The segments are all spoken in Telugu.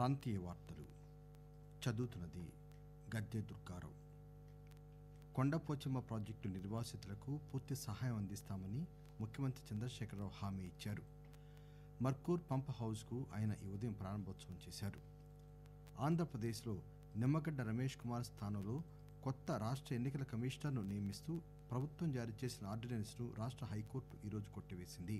ప్రాంతీయ వార్తలు చదువుతున్నది గద్దె దుర్గారావు కొండపోచమ్మ ప్రాజెక్టు నిర్వాసితులకు పూర్తి సహాయం అందిస్తామని ముఖ్యమంత్రి చంద్రశేఖరరావు హామీ ఇచ్చారు మర్కూర్ పంప్ హౌస్కు ఆయన ఈ ఉదయం ప్రారంభోత్సవం చేశారు ఆంధ్రప్రదేశ్లో నిమ్మగడ్డ రమేష్ కుమార్ స్థానంలో కొత్త రాష్ట్ర ఎన్నికల కమిషనర్ను నియమిస్తూ ప్రభుత్వం జారీ చేసిన ను రాష్ట్ర హైకోర్టు ఈరోజు కొట్టివేసింది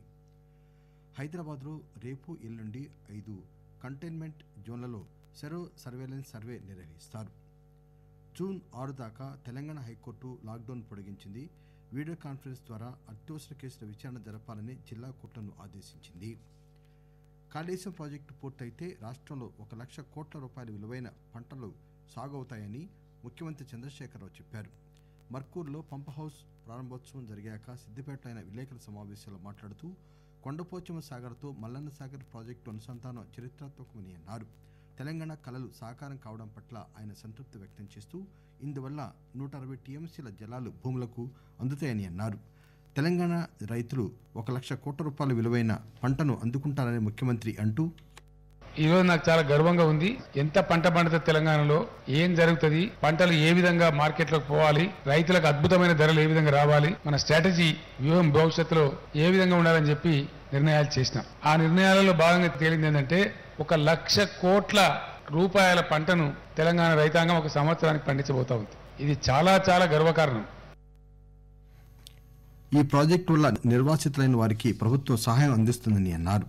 హైదరాబాద్లో రేపు ఎల్లుండి ఐదు కంటైన్మెంట్ జోన్లలో సెరో సర్వేలెన్స్ సర్వే నిర్వహిస్తారు జూన్ ఆరు దాకా తెలంగాణ హైకోర్టు లాక్డౌన్ పొడిగించింది వీడియో కాన్ఫరెన్స్ ద్వారా అత్యవసర కేసుల విచారణ జరపాలని జిల్లా కోర్టులను ఆదేశించింది కాళేశ్వరం ప్రాజెక్టు పూర్తయితే రాష్ట్రంలో ఒక లక్ష కోట్ల రూపాయల విలువైన పంటలు సాగవుతాయని ముఖ్యమంత్రి చంద్రశేఖరరావు చెప్పారు మర్కూర్లో పంప్ హౌస్ ప్రారంభోత్సవం జరిగాక సిద్దిపేట ఆయన విలేకరుల సమావేశంలో మాట్లాడుతూ కొండపోచమ సాగర్తో మల్లన్న సాగర్ ప్రాజెక్టు అనుసంధానం చరిత్రాత్మకమని అన్నారు తెలంగాణ కళలు సాకారం కావడం పట్ల ఆయన సంతృప్తి వ్యక్తం చేస్తూ ఇందువల్ల నూట అరవై టీఎంసీల జలాలు భూములకు అందుతాయని అన్నారు తెలంగాణ రైతులు ఒక లక్ష కోట్ల రూపాయల విలువైన పంటను అందుకుంటారని ముఖ్యమంత్రి అంటూ ఈరోజు నాకు చాలా గర్వంగా ఉంది ఎంత పంట పండుతుంది తెలంగాణలో ఏం జరుగుతుంది పంటలు ఏ విధంగా మార్కెట్లోకి పోవాలి రైతులకు అద్భుతమైన ధరలు ఏ విధంగా రావాలి మన స్ట్రాటజీ వ్యూహం భవిష్యత్తులో ఏ విధంగా ఉండాలని చెప్పి నిర్ణయాలు చేసినాం ఆ నిర్ణయాలలో భాగంగా తేలింది ఏంటంటే ఒక లక్ష కోట్ల రూపాయల పంటను తెలంగాణ రైతాంగం ఒక సంవత్సరానికి పండించబోతా ఉంది ఇది చాలా చాలా గర్వకారణం ఈ ప్రాజెక్టు వల్ల నిర్వాసితులైన వారికి ప్రభుత్వం సహాయం అందిస్తుందని అన్నారు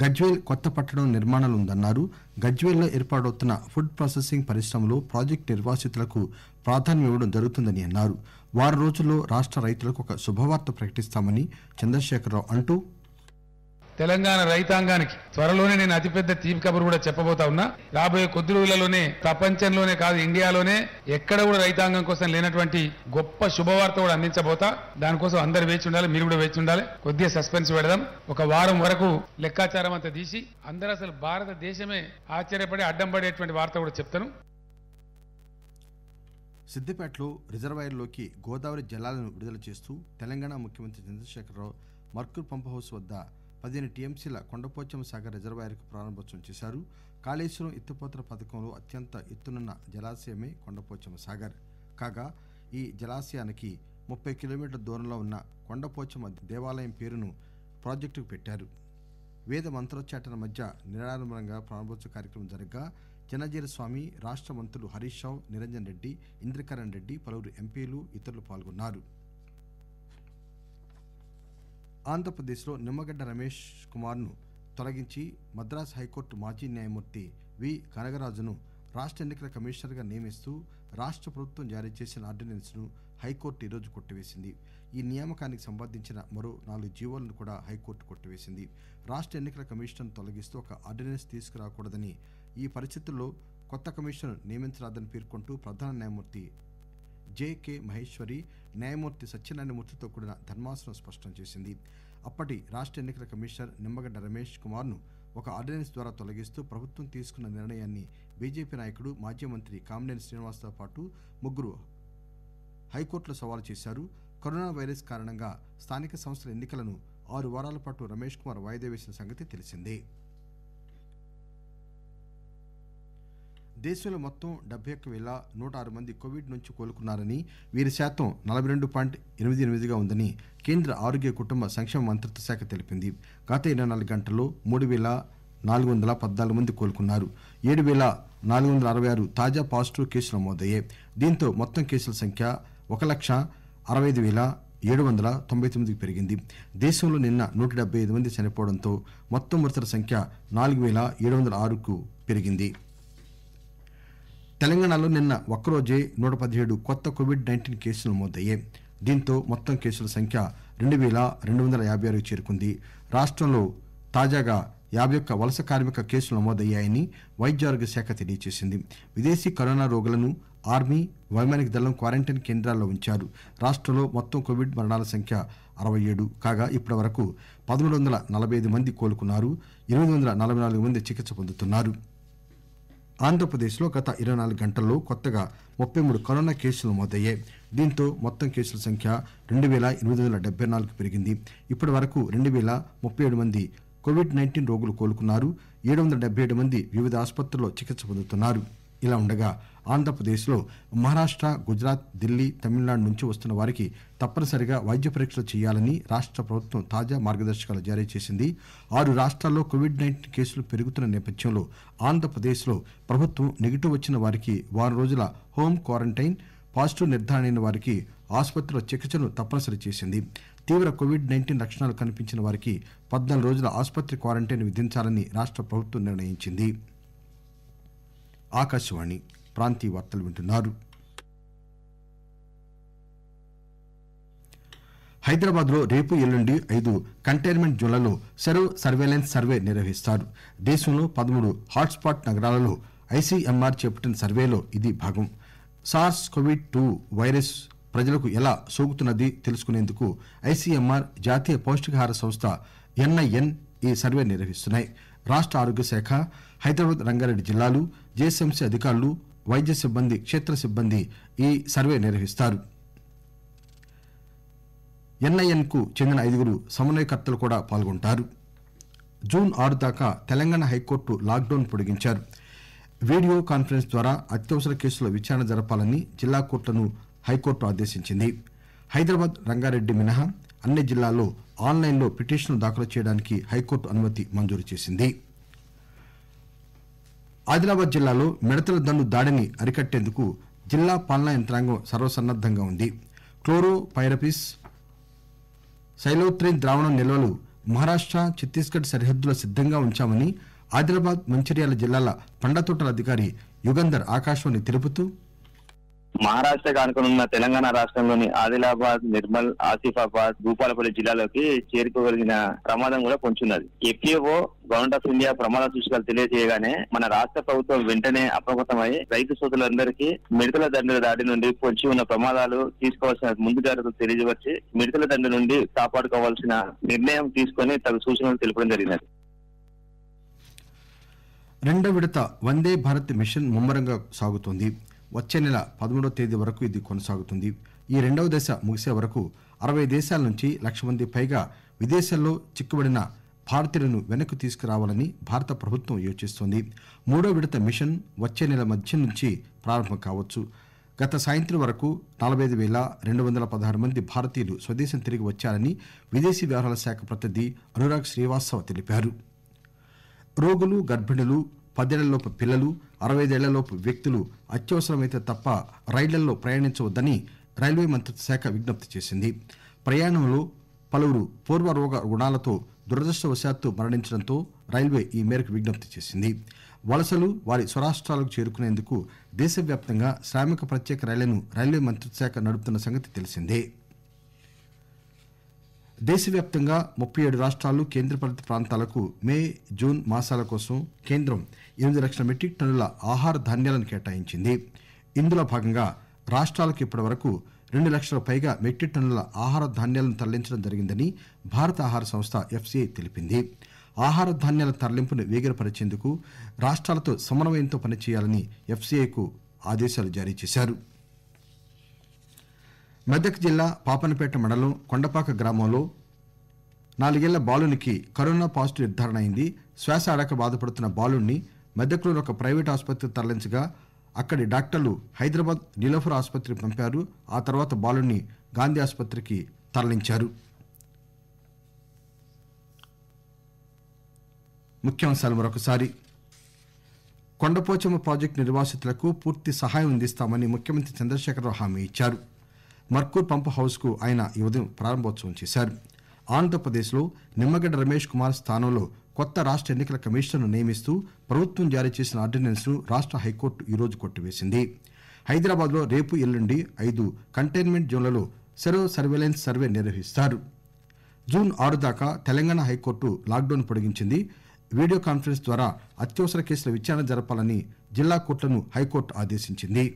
గజ్వేల్ కొత్త పట్టణం నిర్మాణంలోందన్నారు గజ్వేల్ లో ఏర్పాటవుతున్న ఫుడ్ ప్రాసెసింగ్ పరిశ్రమలో ప్రాజెక్టు నిర్వాసితులకు ప్రాధాన్యం ఇవ్వడం జరుగుతుందని అన్నారు వారం రోజుల్లో రాష్ట రైతులకు ఒక శుభవార్త ప్రకటిస్తామని చంద్రశేఖరరావు అంటూ తెలంగాణ రైతాంగానికి త్వరలోనే నేను అతిపెద్ద తీపి కబురు కూడా చెప్పబోతా ఉన్నా రాబోయే కొద్ది రోజులలోనే ప్రపంచంలోనే కాదు ఇండియాలోనే ఎక్కడ కూడా రైతాంగం కోసం లేనటువంటి గొప్ప శుభవార్త కూడా అందించబోతా దానికోసం అందరు వేచి ఉండాలి మీరు కూడా వేచి ఉండాలి కొద్దిగా సస్పెన్స్ పెడదాం ఒక వారం వరకు లెక్కాచారం అంతా తీసి అందరూ అసలు భారతదేశమే ఆశ్చర్యపడి అడ్డం పడేటువంటి వార్త కూడా చెప్తాను సిద్దిపేటలో రిజర్వాయర్లోకి గోదావరి జలాలను విడుదల చేస్తూ తెలంగాణ ముఖ్యమంత్రి చంద్రశేఖరరావు మర్కూర్ పంప్ హౌస్ వద్ద పదిహేను టీఎంసీల కొండపోచమ్మ సాగర్ రిజర్వాయర్కు ప్రారంభోత్సవం చేశారు కాళేశ్వరం ఎత్తిపోతల పథకంలో అత్యంత ఎత్తునున్న జలాశయమే కొండపోచమ్మ సాగర్ కాగా ఈ జలాశయానికి ముప్పై కిలోమీటర్ల దూరంలో ఉన్న కొండపోచమ్మ దేవాలయం పేరును ప్రాజెక్టుకు పెట్టారు వేద మంత్రోచ్చాటన మధ్య నిరాడంబరంగా ప్రారంభోత్సవ కార్యక్రమం జరగగా జనజీర స్వామి రాష్ట్ర మంత్రులు హరీష్ రావు నిరంజన్ రెడ్డి ఇంద్రకరణ్ రెడ్డి పలువురు ఎంపీలు ఇతరులు పాల్గొన్నారు ఆంధ్రప్రదేశ్లో నిమ్మగడ్డ రమేష్ కుమార్ను తొలగించి మద్రాస్ హైకోర్టు మాజీ న్యాయమూర్తి వి కనగరాజును రాష్ట ఎన్నికల కమిషనర్గా నియమిస్తూ రాష్ట ప్రభుత్వం జారీ చేసిన ఆర్డినెన్స్ను హైకోర్టు ఈరోజు కొట్టివేసింది ఈ నియామకానికి సంబంధించిన మరో నాలుగు జీవోలను కూడా హైకోర్టు కొట్టివేసింది రాష్ట ఎన్నికల కమిషన్ను తొలగిస్తూ ఒక ఆర్డినెన్స్ తీసుకురాకూడదని ఈ పరిస్థితుల్లో కొత్త కమిషన్ నియమించరాదని పేర్కొంటూ ప్రధాన న్యాయమూర్తి జేకే మహేశ్వరి న్యాయమూర్తి సత్యనారాయణమూర్తితో కూడిన ధర్మాసనం స్పష్టం చేసింది అప్పటి రాష్ట ఎన్నికల కమిషనర్ నిమ్మగడ్డ రమేష్ కుమార్ను ఒక ఆర్డినెన్స్ ద్వారా తొలగిస్తూ ప్రభుత్వం తీసుకున్న నిర్ణయాన్ని బీజేపీ నాయకుడు మాజీ మంత్రి కామినేని శ్రీనివాస్తో పాటు ముగ్గురు హైకోర్టులో సవాలు చేశారు కరోనా వైరస్ కారణంగా స్థానిక సంస్థల ఎన్నికలను ఆరు వారాల పాటు రమేష్ కుమార్ వాయిదా వేసిన సంగతి తెలిసిందే దేశంలో మొత్తం డెబ్బై ఒక్క వేల నూట ఆరు మంది కోవిడ్ నుంచి కోలుకున్నారని వీరి శాతం నలభై రెండు పాయింట్ ఎనిమిది ఎనిమిదిగా ఉందని కేంద్ర ఆరోగ్య కుటుంబ సంక్షేమ మంత్రిత్వ శాఖ తెలిపింది గత ఇరవై నాలుగు గంటల్లో మూడు వేల నాలుగు వందల పద్నాలుగు మంది కోలుకున్నారు ఏడు వేల నాలుగు వందల అరవై ఆరు తాజా పాజిటివ్ కేసులు నమోదయ్యాయి దీంతో మొత్తం కేసుల సంఖ్య ఒక లక్ష అరవై ఐదు వేల ఏడు వందల తొంభై తొమ్మిదికి పెరిగింది దేశంలో నిన్న నూట డెబ్బై ఐదు మంది చనిపోవడంతో మొత్తం మృతుల సంఖ్య నాలుగు వేల ఏడు వందల ఆరుకు పెరిగింది తెలంగాణలో నిన్న ఒక్కరోజే నూట పదిహేడు కొత్త కోవిడ్ నైన్టీన్ కేసులు నమోదయ్యాయి దీంతో మొత్తం కేసుల సంఖ్య రెండు పేల రెండు వందల యాబై ఆరుకు చేరుకుంది రాష్టంలో తాజాగా యాబై ఒక్క వలస కార్మిక కేసులు నమోదయ్యాయని వైద్యారోగ్య శాఖ తెలియజేసింది విదేశీ కరోనా రోగులను ఆర్మీ వైమానిక దళం క్వారంటైన్ కేంద్రాల్లో ఉంచారు రాష్టంలో మొత్తం కోవిడ్ మరణాల సంఖ్య అరవై ఏడు కాగా ఇప్పటి వరకు పదమూడు వందల నలభై ఐదు మంది కోలుకున్నారు ఎనిమిది వందల నలభై నాలుగు మంది చికిత్స పొందుతున్నారు ఆంధ్రప్రదేశ్లో గత ఇరవై నాలుగు గంటల్లో కొత్తగా ముప్పై మూడు కరోనా కేసులు నమోదయ్యాయి దీంతో మొత్తం కేసుల సంఖ్య రెండు పేల ఎనిమిది వందల డెబ్బై నాలుగు పెరిగింది ఇప్పటి వరకు రెండు పేల ముప్పై ఏడు మంది కోవిడ్ నైన్టీన్ రోగులు కోలుకున్నారు ఏడు వందల డెబ్బై ఏడు మంది వివిధ ఆసుపత్రుల్లో చికిత్స పొందుతున్నారు ఇలా ఉండగా ఆంధ్రప్రదేశ్లో మహారాష్ట గుజరాత్ ఢిల్లీ తమిళనాడు నుంచి వస్తున్న వారికి తప్పనిసరిగా వైద్య పరీక్షలు చేయాలని రాష్ట ప్రభుత్వం తాజా మార్గదర్శకాలు జారీ చేసింది ఆరు రాష్ట్రాల్లో కోవిడ్ నైన్టీన్ కేసులు పెరుగుతున్న నేపథ్యంలో ఆంధ్రప్రదేశ్లో ప్రభుత్వం నెగిటివ్ వచ్చిన వారికి వారం రోజుల హోం క్వారంటైన్ పాజిటివ్ నిర్దారణ అయిన వారికి ఆసుపత్రిలో చికిత్సను తప్పనిసరి చేసింది తీవ్ర కోవిడ్ నైంటీన్ లక్షణాలు కనిపించిన వారికి పద్నాలుగు రోజుల ఆసుపత్రి క్వారంటైన్ విధించాలని రాష్ట ప్రభుత్వం నిర్ణయించింది ఆకాశవాణి ప్రాంతీయ వార్తలు వింటున్నారు హైదరాబాద్ లో రేపు ఎల్లుండి ఐదు కంటైన్మెంట్ జోన్లలో సెరో సర్వేలెన్స్ సర్వే నిర్వహిస్తారు దేశంలో పదమూడు హాట్స్పాట్ నగరాలలో ఐసీఎంఆర్ చేపట్టిన సర్వేలో ఇది భాగం సార్స్ కోవిడ్ టూ వైరస్ ప్రజలకు ఎలా సోకుతున్నది తెలుసుకునేందుకు ఐసీఎంఆర్ జాతీయ పౌష్టికాహార సంస్థ ఎన్ఐఎన్ ఈ సర్వే నిర్వహిస్తున్నాయి రాష్ట ఆరోగ్య శాఖ హైదరాబాద్ రంగారెడ్డి జిల్లాలు జీహెచ్ఎంసీ అధికారులు వైద్య సిబ్బంది క్షేత్ర సిబ్బంది ఈ సర్వే నిర్వహిస్తారు ఎన్ఐఎన్ కు చెందిన ఐదుగురు సమన్వయకర్తలు కూడా పాల్గొంటారు జూన్ ఆరు దాకా తెలంగాణ హైకోర్టు లాక్ డౌన్ పొడిగించారు వీడియో కాన్ఫరెన్స్ ద్వారా అత్యవసర కేసుల విచారణ జరపాలని జిల్లా కోర్టులను హైకోర్టు ఆదేశించింది హైదరాబాద్ రంగారెడ్డి మినహా అన్ని జిల్లాల్లో ఆన్లైన్లో పిటిషన్లు దాఖలు చేయడానికి హైకోర్టు అనుమతి మంజూరు చేసింది ఆదిలాబాద్ జిల్లాలో మిడతల దండు దాడిని అరికట్టేందుకు జిల్లా పాలనా యంత్రాంగం సర్వసన్నద్దంగా ఉంది క్లోరో పైరపిస్ సైలోత్రిన్ ద్రావణం నిల్వలు మహారాష్ట ఛత్తీస్గఢ్ సరిహద్దులో సిద్దంగా ఉంచామని ఆదిలాబాద్ మంచిర్యాల జిల్లాల పండ్ల తోటల అధికారి యుగంధర్ ఆకాశవాణి తెలుపుతూ మహారాష్ట్ర కానుకనున్న ఉన్న తెలంగాణ రాష్ట్రంలోని ఆదిలాబాద్ నిర్మల్ ఆసిఫాబాద్ భూపాలపల్లి జిల్లాలోకి చేరుకోగలిగిన ప్రమాదం కూడా పొంచున్నది ఎఫ్ఏఓ గవర్నమెంట్ ఆఫ్ ఇండియా ప్రమాద సూచికలు తెలియజేయగానే మన రాష్ట్ర ప్రభుత్వం వెంటనే అప్రమత్తమై రైతు సోదరులందరికీ మిడతల దండుల దాడి నుండి పొంచి ఉన్న ప్రమాదాలు తీసుకోవాల్సిన ముందు జాగ్రత్తలు తెలియజేయవచ్చి మిడతల దండు నుండి కాపాడుకోవాల్సిన నిర్ణయం తీసుకుని తగు సూచనలు తెలపడం జరిగినది రెండో విడత వందే భారత్ మిషన్ ముమ్మరంగా సాగుతోంది వచ్చే నెల పదమూడవ తేదీ వరకు ఇది కొనసాగుతుంది ఈ రెండవ దశ ముగిసే వరకు అరవై దేశాల నుంచి లక్ష మంది పైగా విదేశాల్లో చిక్కుబడిన భారతీయులను వెనక్కి తీసుకురావాలని భారత ప్రభుత్వం యోచిస్తోంది మూడో విడత మిషన్ వచ్చే నెల మధ్య నుంచి ప్రారంభం కావచ్చు గత సాయంత్రం వరకు నలభై ఐదు వేల రెండు వందల పదహారు మంది భారతీయులు స్వదేశం తిరిగి వచ్చారని విదేశీ వ్యవహారాల శాఖ ప్రతినిధి అనురాగ్ శ్రీవాస్తవ తెలిపారు రోగులు గర్భిణులు పదేళ్లలోపు పిల్లలు అరవైదేళ్లలోపు వ్యక్తులు అత్యవసరమైతే తప్ప రైళ్లలో ప్రయాణించవద్దని రైల్వే మంత్రిత్వ శాఖ విజ్ఞప్తి చేసింది ప్రయాణంలో పలువురు పూర్వ రోగ గుణాలతో దురదృష్టవశాత్తు మరణించడంతో రైల్వే ఈ మేరకు విజ్ఞప్తి చేసింది వలసలు వారి స్వరాష్ట్రాలకు చేరుకునేందుకు దేశవ్యాప్తంగా శ్రామిక ప్రత్యేక రైళ్లను రైల్వే మంత్రిత్వ శాఖ నడుపుతున్న సంగతి తెలిసిందే దేశవ్యాప్తంగా ముప్పై ఏడు రాష్టాలు కేంద్రపాలిత ప్రాంతాలకు మే జూన్ మాసాల కోసం కేంద్రం ఎనిమిది లక్షల మెట్రిక్ టన్నుల ఆహార ధాన్యాలను కేటాయించింది ఇందులో భాగంగా రాష్టాలకు ఇప్పటివరకు రెండు లక్షల పైగా మెట్రిక్ టన్నుల ఆహార ధాన్యాలను తరలించడం జరిగిందని భారత ఆహార సంస్థ ఎఫ్సీఐ తెలిపింది ఆహార ధాన్యాల తరలింపును వేగిరపరిచేందుకు రాష్టాలతో సమన్వయంతో పనిచేయాలని ఎఫ్సీఐకు ఆదేశాలు జారీ చేశారు మెదక్ జిల్లా పాపనపేట మండలం కొండపాక గ్రామంలో నాలుగేళ్ల బాలునికి కరోనా పాజిటివ్ నిర్దారణ అయింది శ్వాస ఆడక బాధపడుతున్న బాలుణ్ణి మెదక్లోని ఒక ప్రైవేట్ ఆసుపత్రికి తరలించగా అక్కడి డాక్టర్లు హైదరాబాద్ నీలోఫర్ ఆసుపత్రికి పంపారు ఆ తర్వాత బాలుణ్ణి గాంధీ ఆసుపత్రికి తరలించారు మరొకసారి కొండపోచమ్మ ప్రాజెక్టు నిర్వాసితులకు పూర్తి సహాయం అందిస్తామని ముఖ్యమంత్రి చంద్రశేఖరరావు హామీ ఇచ్చారు మర్కూర్ పంప్ హౌస్ కు ఆయన ఈ ఉదయం ప్రారంభోత్సవం చేశారు ఆంధ్రప్రదేశ్ లో నిమ్మగడ్డ రమేష్ కుమార్ స్థానంలో కొత్త రాష్ట ఎన్నికల కల కమిషనర్ ను నియమిస్తూ ప్రభుత్వం జారీ చేసిన ఆర్డినెన్స్ ను రాష్ట హైకోర్టు ఈరోజు కొట్టివేసింది హైదరాబాద్ లో రేపు ఎల్లుండి ఐదు కంటైన్మెంట్ జోన్లలో సెరో సర్వేలెన్స్ సర్వే నిర్వహిస్తారు జూన్ ఆరు దాకా తెలంగాణ హైకోర్టు లాక్డౌన్ పొడిగించింది వీడియో కాన్ఫరెన్స్ ద్వారా అత్యవసర కేసుల విచారణ జరపాలని జిల్లా కోర్టులను హైకోర్టు ఆదేశించింది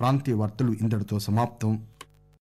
ప్రాంతీయ వార్తలు ఇంతటితో సమాప్తం